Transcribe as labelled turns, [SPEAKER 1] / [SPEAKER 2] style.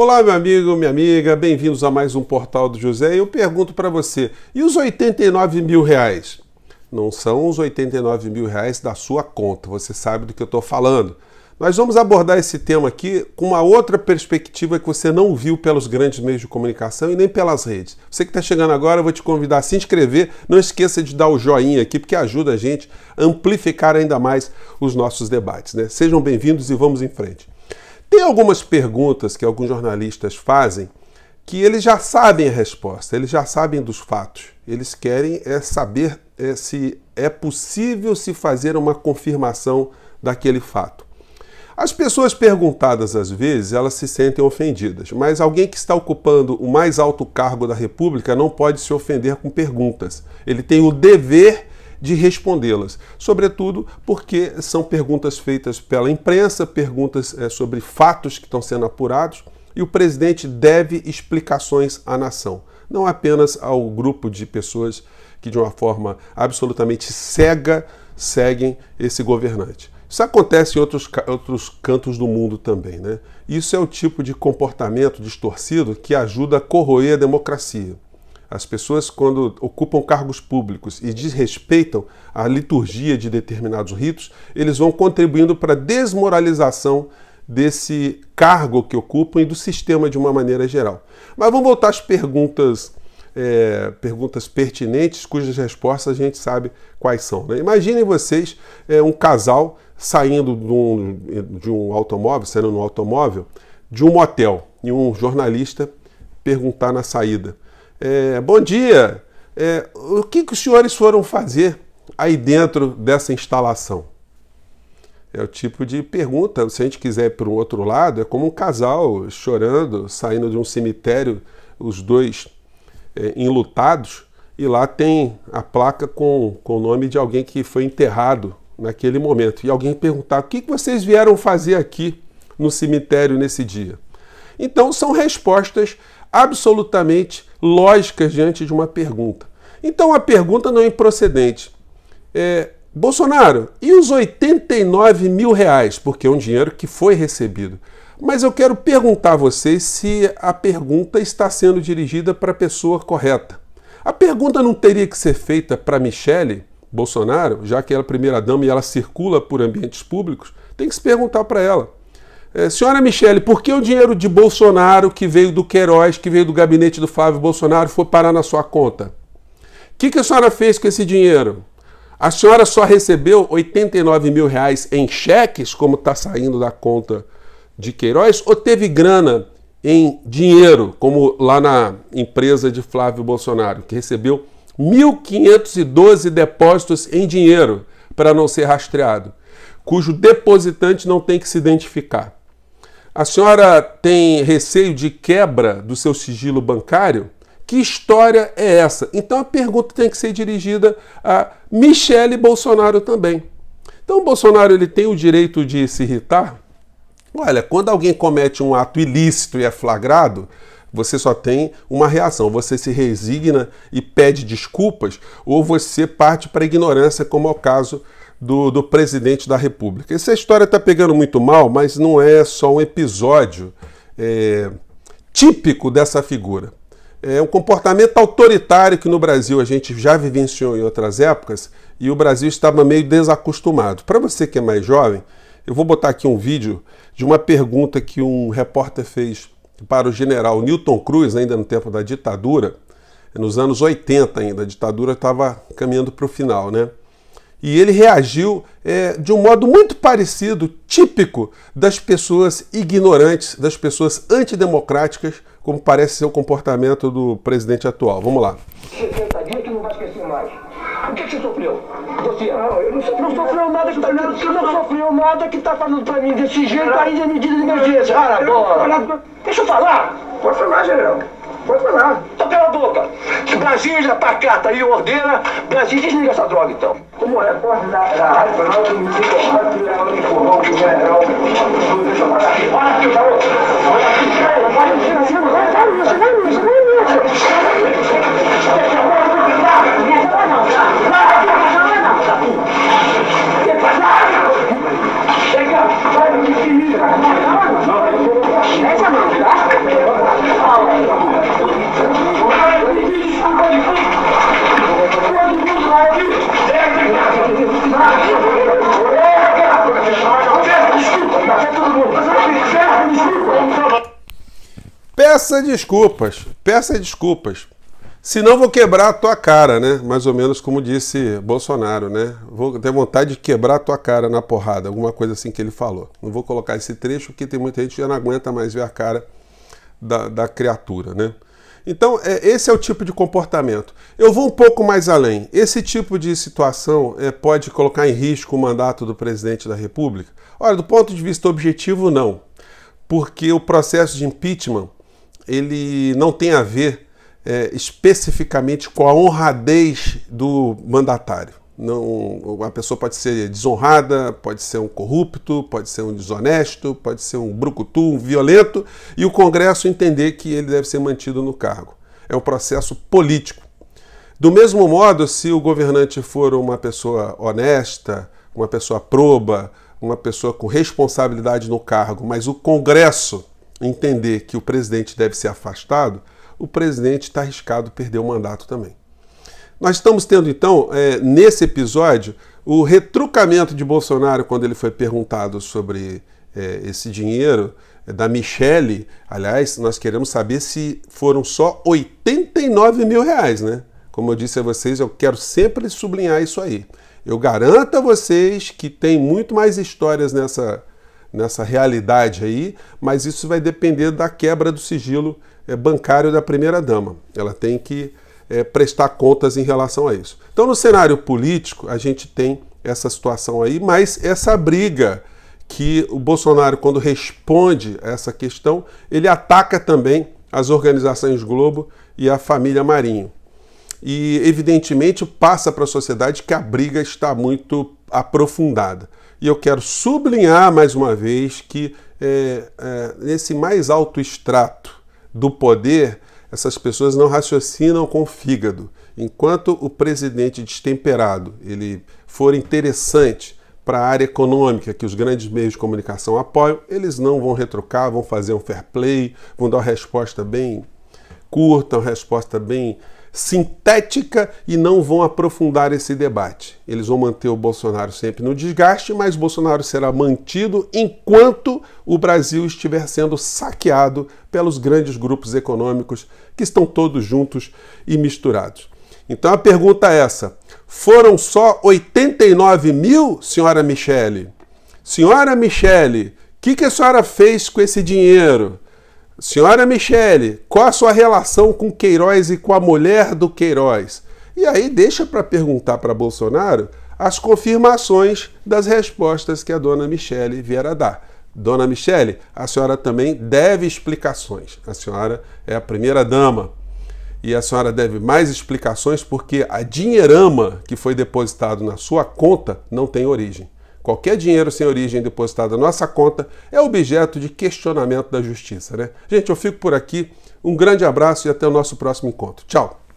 [SPEAKER 1] Olá, meu amigo, minha amiga, bem-vindos a mais um Portal do José. Eu pergunto para você, e os 89 mil reais? Não são os 89 mil reais da sua conta, você sabe do que eu estou falando. Nós vamos abordar esse tema aqui com uma outra perspectiva que você não viu pelos grandes meios de comunicação e nem pelas redes. Você que está chegando agora, eu vou te convidar a se inscrever. Não esqueça de dar o joinha aqui, porque ajuda a gente a amplificar ainda mais os nossos debates. Né? Sejam bem-vindos e vamos em frente. Tem algumas perguntas que alguns jornalistas fazem que eles já sabem a resposta, eles já sabem dos fatos. Eles querem é saber é, se é possível se fazer uma confirmação daquele fato. As pessoas perguntadas às vezes, elas se sentem ofendidas, mas alguém que está ocupando o mais alto cargo da República não pode se ofender com perguntas. Ele tem o dever de respondê-las, sobretudo porque são perguntas feitas pela imprensa, perguntas é, sobre fatos que estão sendo apurados e o presidente deve explicações à nação, não apenas ao grupo de pessoas que, de uma forma absolutamente cega, seguem esse governante. Isso acontece em outros, outros cantos do mundo também. Né? Isso é o tipo de comportamento distorcido que ajuda a corroer a democracia. As pessoas, quando ocupam cargos públicos e desrespeitam a liturgia de determinados ritos, eles vão contribuindo para a desmoralização desse cargo que ocupam e do sistema de uma maneira geral. Mas vamos voltar às perguntas, é, perguntas pertinentes, cujas respostas a gente sabe quais são. Né? Imaginem vocês é, um casal saindo de um, de um automóvel, saindo no automóvel, de um motel, e um jornalista perguntar na saída é, bom dia. É, o que, que os senhores foram fazer aí dentro dessa instalação? É o tipo de pergunta. Se a gente quiser ir para um outro lado, é como um casal chorando, saindo de um cemitério, os dois é, enlutados, e lá tem a placa com, com o nome de alguém que foi enterrado naquele momento. E alguém perguntar: o que, que vocês vieram fazer aqui no cemitério nesse dia? Então, são respostas absolutamente lógicas diante de uma pergunta. Então a pergunta não é improcedente. É, Bolsonaro, e os 89 mil reais? Porque é um dinheiro que foi recebido. Mas eu quero perguntar a vocês se a pergunta está sendo dirigida para a pessoa correta. A pergunta não teria que ser feita para Michele Bolsonaro, já que ela é primeira-dama e ela circula por ambientes públicos? Tem que se perguntar para ela. É, senhora Michele, por que o dinheiro de Bolsonaro, que veio do Queiroz, que veio do gabinete do Flávio Bolsonaro, foi parar na sua conta? O que, que a senhora fez com esse dinheiro? A senhora só recebeu 89 mil reais em cheques, como está saindo da conta de Queiroz, ou teve grana em dinheiro, como lá na empresa de Flávio Bolsonaro, que recebeu 1.512 depósitos em dinheiro para não ser rastreado, cujo depositante não tem que se identificar? A senhora tem receio de quebra do seu sigilo bancário? Que história é essa? Então a pergunta tem que ser dirigida a Michele Bolsonaro também. Então Bolsonaro ele tem o direito de se irritar? Olha, quando alguém comete um ato ilícito e é flagrado, você só tem uma reação. Você se resigna e pede desculpas, ou você parte para a ignorância, como é o caso do, do presidente da República. Essa história está pegando muito mal, mas não é só um episódio é, típico dessa figura. É um comportamento autoritário que no Brasil a gente já vivenciou em outras épocas e o Brasil estava meio desacostumado. Para você que é mais jovem, eu vou botar aqui um vídeo de uma pergunta que um repórter fez para o general Newton Cruz, ainda no tempo da ditadura, nos anos 80 ainda, a ditadura estava caminhando para o final, né? E ele reagiu é, de um modo muito parecido, típico das pessoas ignorantes, das pessoas antidemocráticas, como parece ser o comportamento do presidente atual. Vamos lá. 70 dias que não vai esquecer mais. O que, é que você sofreu? Você? Não, eu não, sofri, não sofreu nada que está fazendo. Você não sofreu nada que está fazendo para mim desse jeito ainda é medida de emergência. Cara, bora. Deixa eu falar. Pode falar, general. Pode falar. Tô então pela boca. Brasília, pacata e ordeira. Brasília, desliga essa droga então como repórter da, da Rádio Jornal, que me informaram que era o empurrão do general José Chaparati. Olha aqui, garoto! Olha aqui, cara! Peça desculpas, peça desculpas. Senão vou quebrar a tua cara, né? Mais ou menos como disse Bolsonaro, né? Vou ter vontade de quebrar a tua cara na porrada, alguma coisa assim que ele falou. Não vou colocar esse trecho porque tem muita gente que já não aguenta mais ver a cara da, da criatura, né? Então, é, esse é o tipo de comportamento. Eu vou um pouco mais além. Esse tipo de situação é, pode colocar em risco o mandato do presidente da República? Olha, do ponto de vista objetivo, não. Porque o processo de impeachment ele não tem a ver é, especificamente com a honradez do mandatário. Não, a pessoa pode ser desonrada, pode ser um corrupto, pode ser um desonesto, pode ser um brucutu, um violento, e o Congresso entender que ele deve ser mantido no cargo. É um processo político. Do mesmo modo, se o governante for uma pessoa honesta, uma pessoa proba, uma pessoa com responsabilidade no cargo, mas o Congresso entender que o presidente deve ser afastado, o presidente está arriscado perder o mandato também. Nós estamos tendo, então, é, nesse episódio, o retrucamento de Bolsonaro quando ele foi perguntado sobre é, esse dinheiro é, da Michele. Aliás, nós queremos saber se foram só 89 mil reais, né? Como eu disse a vocês, eu quero sempre sublinhar isso aí. Eu garanto a vocês que tem muito mais histórias nessa, nessa realidade aí, mas isso vai depender da quebra do sigilo eh, bancário da primeira-dama. Ela tem que é, prestar contas em relação a isso. Então, no cenário político, a gente tem essa situação aí, mas essa briga que o Bolsonaro, quando responde a essa questão, ele ataca também as organizações Globo e a família Marinho. E, evidentemente, passa para a sociedade que a briga está muito aprofundada. E eu quero sublinhar mais uma vez que é, é, nesse mais alto extrato do poder, essas pessoas não raciocinam com o fígado. Enquanto o presidente destemperado ele for interessante para a área econômica que os grandes meios de comunicação apoiam, eles não vão retrucar, vão fazer um fair play, vão dar uma resposta bem curta, uma resposta bem sintética e não vão aprofundar esse debate. Eles vão manter o Bolsonaro sempre no desgaste, mas Bolsonaro será mantido enquanto o Brasil estiver sendo saqueado pelos grandes grupos econômicos que estão todos juntos e misturados. Então a pergunta é essa: foram só 89 mil, senhora Michele? Senhora Michele, o que, que a senhora fez com esse dinheiro? Senhora Michele, qual a sua relação com Queiroz e com a mulher do Queiroz? E aí deixa para perguntar para Bolsonaro as confirmações das respostas que a dona Michele a dar. Dona Michele, a senhora também deve explicações. A senhora é a primeira dama. E a senhora deve mais explicações porque a dinheirama que foi depositado na sua conta não tem origem. Qualquer dinheiro sem origem depositado na nossa conta é objeto de questionamento da justiça, né? Gente, eu fico por aqui. Um grande abraço e até o nosso próximo encontro. Tchau!